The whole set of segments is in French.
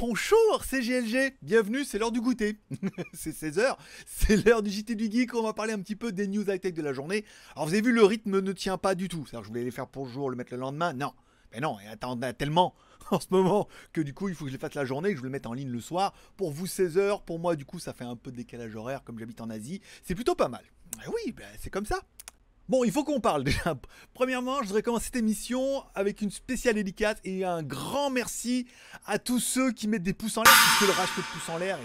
Bonjour, c'est GLG, bienvenue, c'est l'heure du goûter. c'est 16h, c'est l'heure du JT du Geek, on va parler un petit peu des news high-tech de la journée. Alors vous avez vu, le rythme ne tient pas du tout, c'est-à-dire je voulais les faire pour le jour, le mettre le lendemain, non. Mais non, et a tellement en ce moment que du coup il faut que je les fasse la journée, que je le mette en ligne le soir. Pour vous 16h, pour moi du coup ça fait un peu de décalage horaire comme j'habite en Asie, c'est plutôt pas mal. Eh oui, ben, c'est comme ça. Bon, il faut qu'on parle déjà. Premièrement, je voudrais commencer cette émission avec une spéciale délicate et un grand merci à tous ceux qui mettent des pouces en l'air, puisque le ratio de pouces en l'air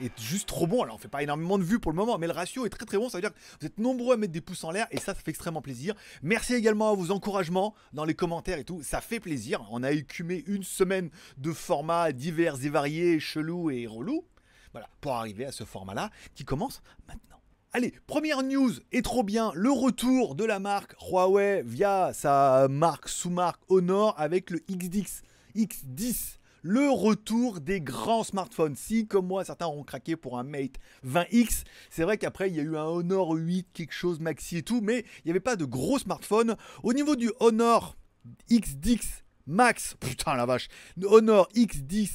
est, est, juste trop bon. Alors, on fait pas énormément de vues pour le moment, mais le ratio est très très bon. Ça veut dire que vous êtes nombreux à mettre des pouces en l'air et ça, ça fait extrêmement plaisir. Merci également à vos encouragements dans les commentaires et tout. Ça fait plaisir. On a écumé une semaine de formats divers et variés, chelous et relous. Voilà, pour arriver à ce format-là qui commence maintenant. Allez, première news, et trop bien, le retour de la marque Huawei via sa marque sous-marque Honor avec le x X10 le retour des grands smartphones. Si, comme moi, certains ont craqué pour un Mate 20X, c'est vrai qu'après, il y a eu un Honor 8, quelque chose, Maxi et tout, mais il n'y avait pas de gros smartphone. Au niveau du Honor X10 Max, putain la vache, Honor X10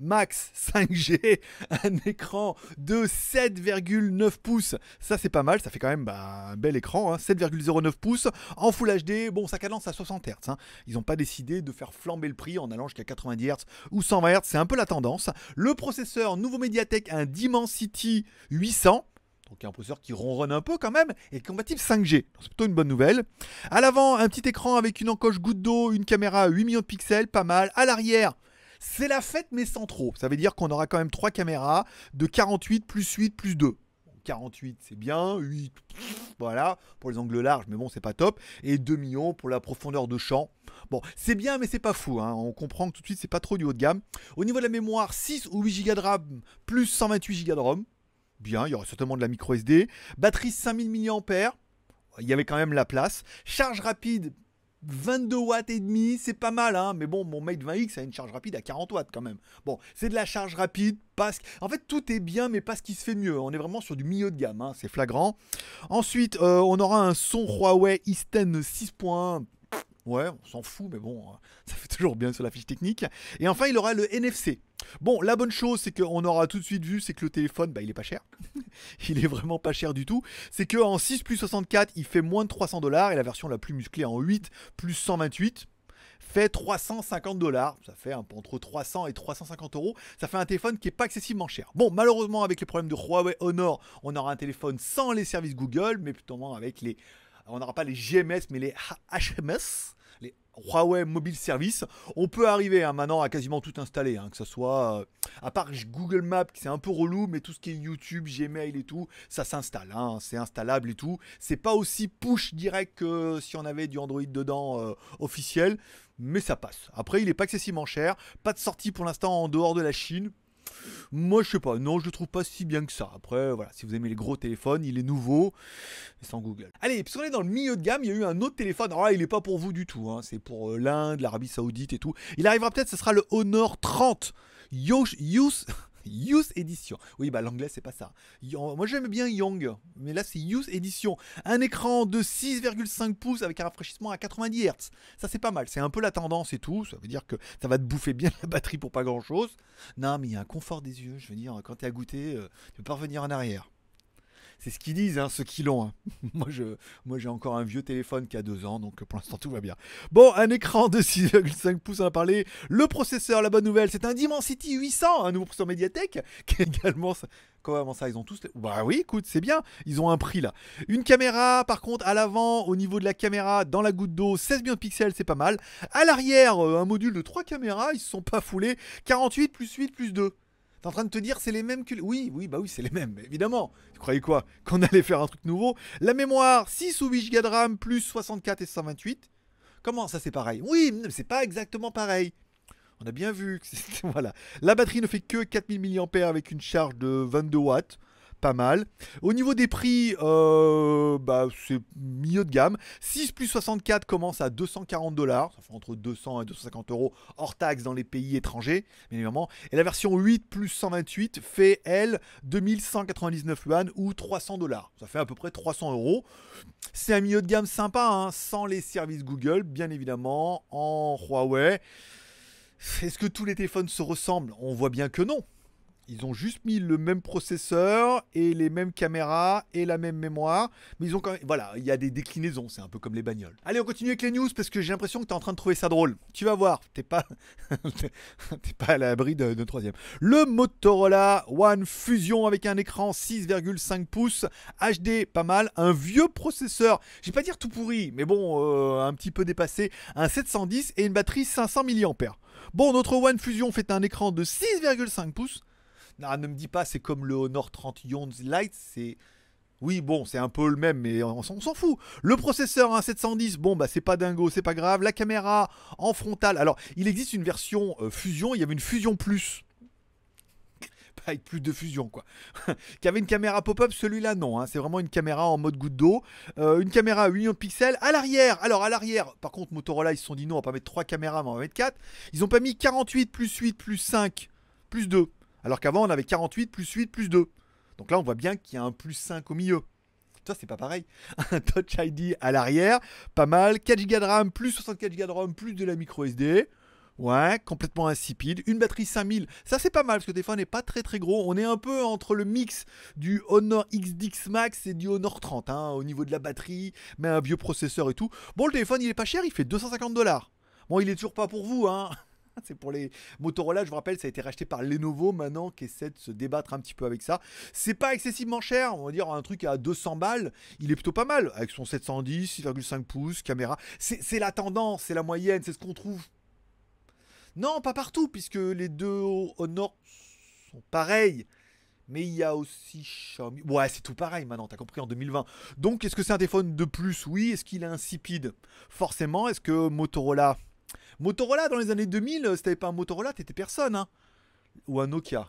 max 5G, un écran de 7,9 pouces. Ça, c'est pas mal, ça fait quand même bah, un bel écran, 7,09 hein. pouces en Full HD. Bon, ça cadence à 60 Hz. Hein. Ils n'ont pas décidé de faire flamber le prix en allant jusqu'à 90 Hz ou 120 Hz, c'est un peu la tendance. Le processeur nouveau Mediatek, un Dimensity 800. Donc un processeur qui ronronne un peu quand même et compatible 5G. C'est plutôt une bonne nouvelle. À l'avant, un petit écran avec une encoche goutte d'eau, une caméra 8 millions de pixels, pas mal. À l'arrière, c'est la fête, mais sans trop. Ça veut dire qu'on aura quand même trois caméras de 48 plus 8 plus 2. 48, c'est bien. 8, voilà, pour les angles larges, mais bon, c'est pas top. Et 2 millions pour la profondeur de champ. Bon, c'est bien, mais c'est pas fou. Hein. On comprend que tout de suite, c'est pas trop du haut de gamme. Au niveau de la mémoire, 6 ou 8 Go de RAM, plus 128 Go de ROM. Bien, il y aura certainement de la micro SD. Batterie 5000 mAh. Il y avait quand même la place. Charge rapide, 22 watts et demi, c'est pas mal, hein. Mais bon, mon Mate 20X a une charge rapide à 40 watts quand même. Bon, c'est de la charge rapide, parce En fait, tout est bien, mais pas ce qui se fait mieux. On est vraiment sur du milieu de gamme, hein, c'est flagrant. Ensuite, euh, on aura un son Huawei Isten 6.1. Ouais, on s'en fout, mais bon, hein, ça fait toujours bien sur la fiche technique. Et enfin, il aura le NFC. Bon, la bonne chose, c'est qu'on aura tout de suite vu, c'est que le téléphone, bah, il est pas cher. il est vraiment pas cher du tout. C'est qu'en 6 plus 64, il fait moins de 300 dollars et la version la plus musclée en 8 plus 128 fait 350 dollars. Ça fait un peu entre 300 et 350 euros. Ça fait un téléphone qui est pas excessivement cher. Bon, malheureusement, avec les problèmes de Huawei Honor, on aura un téléphone sans les services Google, mais plutôt avec les. On n'aura pas les GMS, mais les HMS Huawei Mobile Service. On peut arriver hein, maintenant à quasiment tout installer, hein, que ce soit, euh, à part Google Maps, qui c'est un peu relou, mais tout ce qui est YouTube, Gmail et tout, ça s'installe, hein, c'est installable et tout. C'est pas aussi push direct que si on avait du Android dedans euh, officiel, mais ça passe. Après, il n'est pas excessivement cher, pas de sortie pour l'instant en dehors de la Chine, moi, je sais pas. Non, je trouve pas si bien que ça. Après, voilà, si vous aimez les gros téléphones, il est nouveau, sans Google. Allez, puisqu'on est dans le milieu de gamme, il y a eu un autre téléphone. Alors ah, là, il est pas pour vous du tout. Hein. C'est pour euh, l'Inde, l'Arabie Saoudite et tout. Il arrivera peut-être, ce sera le Honor 30. Yousse Youth Edition. Oui, bah l'anglais c'est pas ça. Moi j'aime bien Young, mais là c'est Youth Edition. Un écran de 6,5 pouces avec un rafraîchissement à 90 Hz. Ça c'est pas mal, c'est un peu la tendance et tout. Ça veut dire que ça va te bouffer bien la batterie pour pas grand chose. Non, mais il y a un confort des yeux, je veux dire, quand t'es à goûter, euh, tu peux pas revenir en arrière c'est ce qu'ils disent, hein, ceux qui l'ont. Hein. moi, je, j'ai encore un vieux téléphone qui a deux ans, donc euh, pour l'instant, tout va bien. Bon, un écran de 6,5 pouces, à parler. Le processeur, la bonne nouvelle, c'est un Dimensity 800, un nouveau processeur Mediatek. qui également... Comment ça Ils ont tous. Bah oui, écoute, c'est bien. Ils ont un prix là. Une caméra, par contre, à l'avant, au niveau de la caméra, dans la goutte d'eau, 16 millions de pixels, c'est pas mal. À l'arrière, euh, un module de trois caméras, ils se sont pas foulés. 48 plus 8 plus 2. T'es en train de te dire c'est les mêmes que... Oui, oui, bah oui, c'est les mêmes, évidemment. Tu croyais quoi Qu'on allait faire un truc nouveau La mémoire, 6 ou 8 Go de RAM, plus 64 et 128. Comment ça c'est pareil Oui, mais c'est pas exactement pareil. On a bien vu que voilà. La batterie ne fait que 4000 mAh avec une charge de 22 watts pas mal. Au niveau des prix, euh, bah, c'est milieu de gamme. 6 plus 64 commence à 240 dollars, ça fait entre 200 et 250 euros hors taxes dans les pays étrangers, bien évidemment. Et la version 8 plus 128 fait, elle, 2199 yuan ou 300 dollars. Ça fait à peu près 300 euros. C'est un milieu de gamme sympa, hein, sans les services Google, bien évidemment, en Huawei. Est-ce que tous les téléphones se ressemblent On voit bien que non. Ils ont juste mis le même processeur et les mêmes caméras et la même mémoire. Mais ils ont quand même. Voilà, il y a des déclinaisons, c'est un peu comme les bagnoles. Allez, on continue avec les news parce que j'ai l'impression que tu es en train de trouver ça drôle. Tu vas voir, t'es pas, pas à l'abri de, troisième. Le Motorola One Fusion avec un écran 6,5 pouces, HD, pas mal, un vieux processeur. Je vais pas dire tout pourri, mais bon, euh, un petit peu dépassé, un 710 et une batterie 500 mAh. Bon, notre One Fusion fait un écran de 6,5 pouces, ne me dis pas, c'est comme le Honor 30 Yon's Lite, c'est. Oui, bon, c'est un peu le même, mais on, s'en fout. Le processeur, un hein, 710, bon, bah c'est pas dingo, c'est pas grave. La caméra en frontale. Alors, il existe une version euh, fusion, il y avait une fusion plus avec plus de fusion quoi. qui avait une caméra pop-up, celui-là non, hein, c'est vraiment une caméra en mode goutte d'eau, euh, une caméra à 8 millions de pixels à l'arrière. Alors à l'arrière, par contre Motorola ils se sont dit non, on va pas mettre 3 caméras mais on va mettre 4. Ils ont pas mis 48 plus 8 plus 5 plus 2. Alors qu'avant, on avait 48 plus 8 plus 2. Donc là, on voit bien qu'il y a un plus 5 au milieu. Ça, c'est pas pareil. Un Touch ID à l'arrière, pas mal. 4 Go de RAM, plus 64 Go de RAM plus de la micro SD. Ouais, complètement insipide. Une batterie 5000, ça c'est pas mal parce que le téléphone n'est pas très très gros. On est un peu entre le mix du Honor XDX Max et du Honor 30 hein, au niveau de la batterie, mais un vieux processeur et tout. Bon, le téléphone il est pas cher, il fait 250 dollars. Bon, il est toujours pas pour vous, hein. c'est pour les Motorola, je vous rappelle, ça a été racheté par Lenovo maintenant qui essaie de se débattre un petit peu avec ça. C'est pas excessivement cher, on va dire un truc à 200 balles, il est plutôt pas mal avec son 710, 6,5 pouces, caméra. C'est la tendance, c'est la moyenne, c'est ce qu'on trouve. Non, pas partout puisque les deux Honor sont pareils. Mais il y a aussi Xiaomi. Ouais, c'est tout pareil maintenant, t'as compris, en 2020. Donc, est-ce que c'est un téléphone de plus Oui. Est-ce qu'il est insipide Forcément. Est-ce que Motorola Motorola dans les années 2000, si t'avais pas un Motorola, t'étais personne. Hein. Ou un Nokia.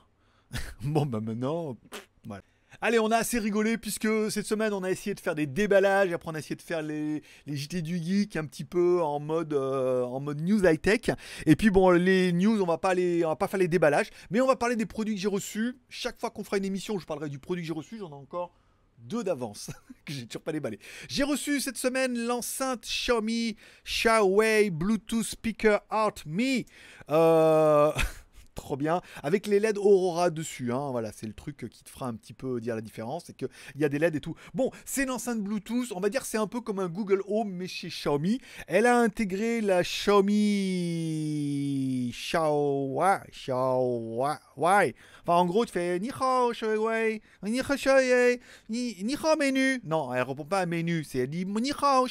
bon, bah maintenant. voilà. Allez, on a assez rigolé puisque cette semaine on a essayé de faire des déballages, après on a essayé de faire les, les JT du geek un petit peu en mode euh, en mode news high tech. Et puis bon, les news, on va pas aller on va pas faire les déballages, mais on va parler des produits que j'ai reçus. Chaque fois qu'on fera une émission, je parlerai du produit que j'ai reçu. J'en ai encore deux d'avance que j'ai toujours pas déballé. J'ai reçu cette semaine l'enceinte Xiaomi Huawei Bluetooth Speaker Art Me. Euh... trop bien. Avec les LED Aurora dessus, hein, voilà, c'est le truc qui te fera un petit peu dire la différence, c'est qu'il y a des LED et tout. Bon, c'est l'enceinte Bluetooth, on va dire c'est un peu comme un Google Home, mais chez Xiaomi. Elle a intégré la Xiaomi... Xiaomi... wai Enfin, en gros, tu fais... Ni hao, ni ni menu. Non, elle répond pas à menu, c'est elle dit... Ni hao,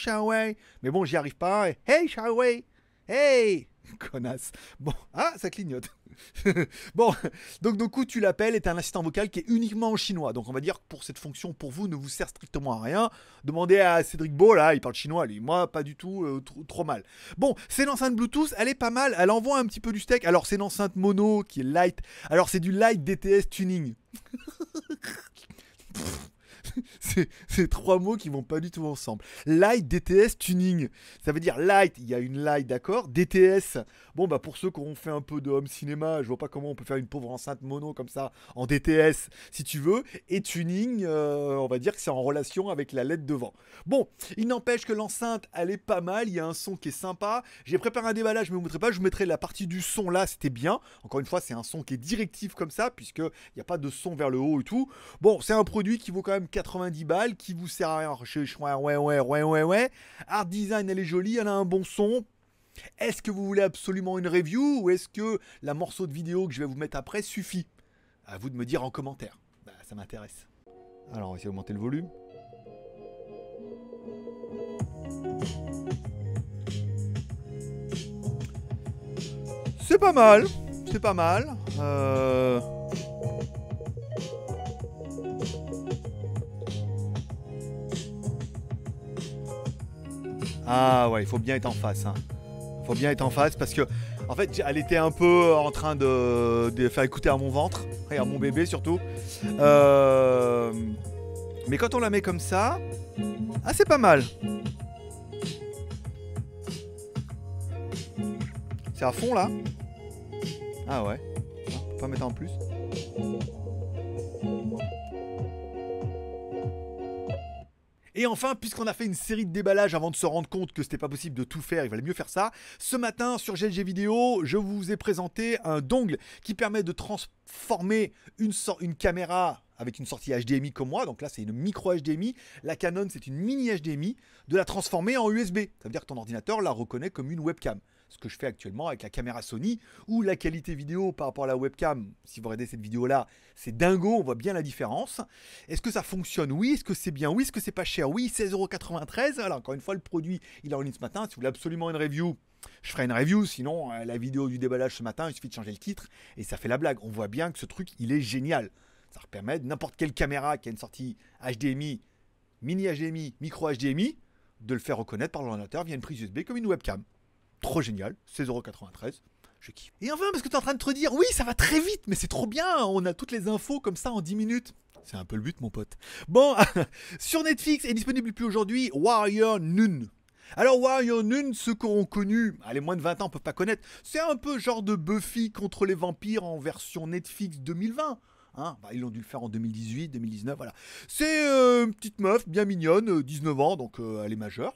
Mais bon, j'y arrive pas. Hey, Xiaowei Hey Connasse. Bon, ah, ça clignote. bon, donc du coup, tu l'appelles et tu un assistant vocal qui est uniquement en chinois. Donc on va dire que pour cette fonction, pour vous, ne vous sert strictement à rien. Demandez à Cédric Beau, là, il parle chinois, lui. Moi, pas du tout, euh, trop, mal. Bon, c'est l'enceinte Bluetooth, elle est pas mal, elle envoie un petit peu du steak. Alors c'est l'enceinte mono qui est light. Alors c'est du light DTS tuning. c'est trois mots qui vont pas du tout ensemble. Light, DTS, tuning. Ça veut dire light, il y a une light, d'accord DTS, bon, bah pour ceux qui ont fait un peu de home cinéma, je vois pas comment on peut faire une pauvre enceinte mono comme ça en DTS, si tu veux. Et tuning, euh, on va dire que c'est en relation avec la LED devant. Bon, il n'empêche que l'enceinte, elle est pas mal. Il y a un son qui est sympa. J'ai préparé un déballage, je ne vous pas. Je vous mettrai la partie du son là, c'était bien. Encore une fois, c'est un son qui est directif comme ça, puisque il n'y a pas de son vers le haut et tout. Bon, c'est un produit qui vaut quand même 90 balles qui vous sert à rien. Ouais, ouais, ouais, ouais, ouais. Art design, elle est jolie, elle a un bon son. Est-ce que vous voulez absolument une review ou est-ce que la morceau de vidéo que je vais vous mettre après suffit À vous de me dire en commentaire. Bah, ça m'intéresse. Alors, on va essayer d'augmenter le volume. C'est pas mal, c'est pas mal. Euh... Ah ouais, il faut bien être en face. Il hein. Faut bien être en face parce que, en fait, elle était un peu en train de, faire écouter à mon ventre et à mon bébé surtout. Euh, mais quand on la met comme ça, ah c'est pas mal. C'est à fond là Ah ouais. pas mettre en plus. Et enfin, puisqu'on a fait une série de déballages avant de se rendre compte que c'était pas possible de tout faire, il valait mieux faire ça, ce matin sur GLG Vidéo, je vous ai présenté un dongle qui permet de transformer une, une caméra avec une sortie HDMI comme moi, donc là c'est une micro HDMI, la Canon c'est une mini HDMI, de la transformer en USB. Ça veut dire que ton ordinateur la reconnaît comme une webcam ce que je fais actuellement avec la caméra Sony, où la qualité vidéo par rapport à la webcam, si vous regardez cette vidéo-là, c'est dingo, on voit bien la différence. Est-ce que ça fonctionne Oui. Est-ce que c'est bien Oui. Est-ce que c'est pas cher Oui, 16,93€. Alors, encore une fois, le produit, il est en ligne ce matin. Si vous voulez absolument une review, je ferai une review, sinon euh, la vidéo du déballage ce matin, il suffit de changer le titre et ça fait la blague. On voit bien que ce truc, il est génial. Ça permet n'importe quelle caméra qui a une sortie HDMI, mini HDMI, micro HDMI, de le faire reconnaître par l'ordinateur via une prise USB comme une webcam trop génial, 16,93€. Je kiffe. Et enfin, parce que tu es en train de te dire, oui, ça va très vite, mais c'est trop bien, on a toutes les infos comme ça en 10 minutes. C'est un peu le but, mon pote. Bon, sur Netflix est disponible depuis aujourd'hui Warrior Nun. Alors Warrior Nun, ceux qu'on connu, les moins de 20 ans peuvent pas connaître, c'est un peu genre de Buffy contre les vampires en version Netflix 2020. Hein. Bah, ils l'ont dû le faire en 2018, 2019, voilà. C'est euh, une petite meuf, bien mignonne, 19 euh, ans, donc euh, elle est majeure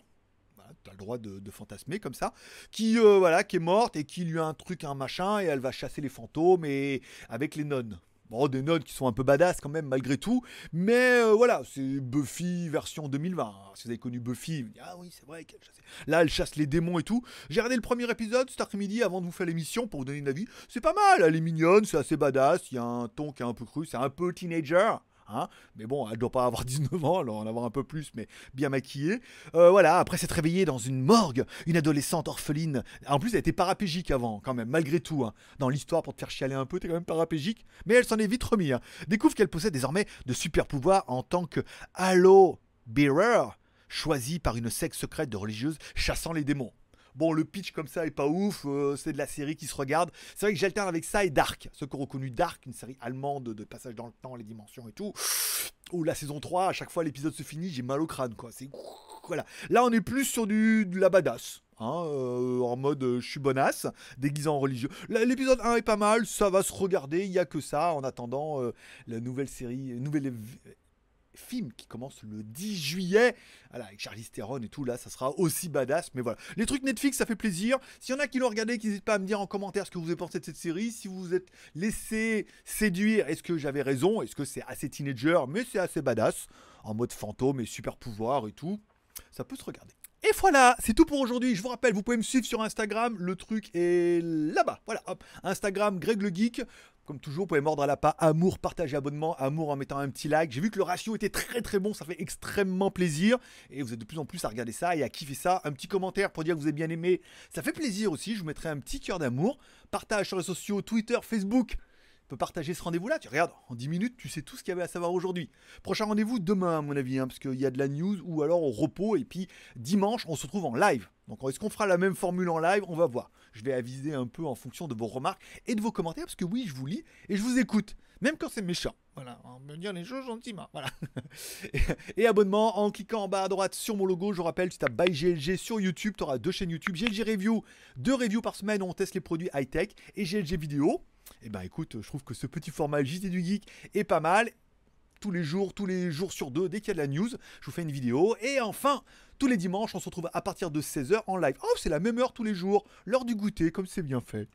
t'as le droit de, fantasmer comme ça, qui euh, voilà, qui est morte et qui lui a un truc, un machin, et elle va chasser les fantômes et avec les nonnes. Bon, des nonnes qui sont un peu badass quand même malgré tout, mais euh, voilà, c'est Buffy version 2020. Si vous avez connu Buffy, ah oui, c'est vrai Là, elle chasse les démons et tout. J'ai regardé le premier épisode cet après-midi avant de vous faire l'émission pour vous donner une avis. C'est pas mal, elle est mignonne, c'est assez badass, il y a un ton qui est un peu cru, c'est un peu teenager. Hein. mais bon, elle doit pas avoir 19 ans, elle en avoir un peu plus, mais bien maquillée. Euh, voilà, après s'être réveillée dans une morgue, une adolescente orpheline. En plus, elle était parapégique avant, quand même, malgré tout. Hein. Dans l'histoire, pour te faire chialer un peu, t'es quand même parapégique. Mais elle s'en est vite remise. Hein. Découvre qu'elle possède désormais de super pouvoirs en tant que Halo Bearer, choisi par une secte secrète de religieuses chassant les démons bon, le pitch comme ça est pas ouf, euh, c'est de la série qui se regarde. C'est vrai que j'alterne avec ça et Dark, ce ont reconnu Dark, une série allemande de passage dans le temps, les dimensions et tout. Ou oh, la saison 3, à chaque fois l'épisode se finit, j'ai mal au crâne, quoi. C'est voilà. Là, on est plus sur du de la badass. Hein, euh, en mode euh, je suis bonasse, déguisé en religieux. L'épisode 1 est pas mal, ça va se regarder, il y a que ça en attendant la nouvelle série, nouvelle film qui commence le 10 juillet. Ah avec Charlie Theron et tout, là, ça sera aussi badass. Mais voilà, les trucs Netflix, ça fait plaisir. S'il y en a qui l'ont regardé, qui pas à me dire en commentaire ce que vous avez pensé de cette série. Si vous vous êtes laissé séduire, est-ce que j'avais raison Est-ce que c'est assez teenager Mais c'est assez badass. En mode fantôme et super pouvoir et tout. Ça peut se regarder. Et voilà, c'est tout pour aujourd'hui. Je vous rappelle, vous pouvez me suivre sur Instagram. Le truc est là-bas. Voilà, Instagram, Greg le Geek. Comme toujours, vous pouvez mordre à la pas amour, partager abonnement, amour en mettant un petit like. J'ai vu que le ratio était très très bon, ça fait extrêmement plaisir. Et vous êtes de plus en plus à regarder ça et à kiffer ça. Un petit commentaire pour dire que vous avez bien aimé, ça fait plaisir aussi. Je vous mettrai un petit cœur d'amour. Partage sur les sociaux, Twitter, Facebook. On peut partager ce rendez-vous-là. Tu regardes, en 10 minutes, tu sais tout ce qu'il y avait à savoir aujourd'hui. Prochain rendez-vous demain, à mon avis, hein, parce qu'il y a de la news ou alors au repos. Et puis dimanche, on se retrouve en live. Donc est-ce qu'on fera la même formule en live On va voir. Je vais aviser un peu en fonction de vos remarques et de vos commentaires, parce que oui, je vous lis et je vous écoute, même quand c'est méchant. Voilà, on me dire les choses gentiment. Voilà. Et, abonnement en cliquant en bas à droite sur mon logo. Je vous rappelle, tu tapes by GLG sur YouTube. Tu auras deux chaînes YouTube GLG Review, deux reviews par semaine où on teste les produits high-tech et GLG Vidéo. Et eh ben écoute, je trouve que ce petit format JT du Geek est pas mal tous les jours, tous les jours sur deux, dès qu'il y a de la news, je vous fais une vidéo. Et enfin, tous les dimanches, on se retrouve à partir de 16h en live. Oh, c'est la même heure tous les jours, l'heure du goûter, comme c'est bien fait.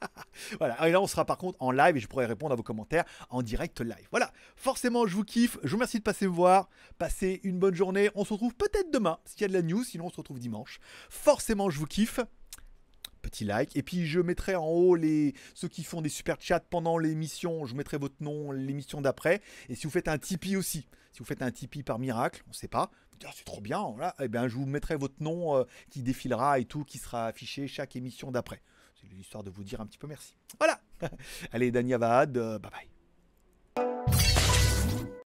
voilà, et là on sera par contre en live et je pourrai répondre à vos commentaires en direct live. Voilà, forcément je vous kiffe, je vous remercie de passer me voir, passez une bonne journée, on se retrouve peut-être demain s'il y a de la news, sinon on se retrouve dimanche. Forcément je vous kiffe, petit like. Et puis je mettrai en haut les ceux qui font des super chats pendant l'émission, je mettrai votre nom l'émission d'après. Et si vous faites un Tipeee aussi, si vous faites un Tipeee par miracle, on ne sait pas, ah, c'est trop bien, là, eh bien, je vous mettrai votre nom euh, qui défilera et tout, qui sera affiché chaque émission d'après. C'est l'histoire de vous dire un petit peu merci. Voilà. Allez, Dania Vahad, euh, bye bye.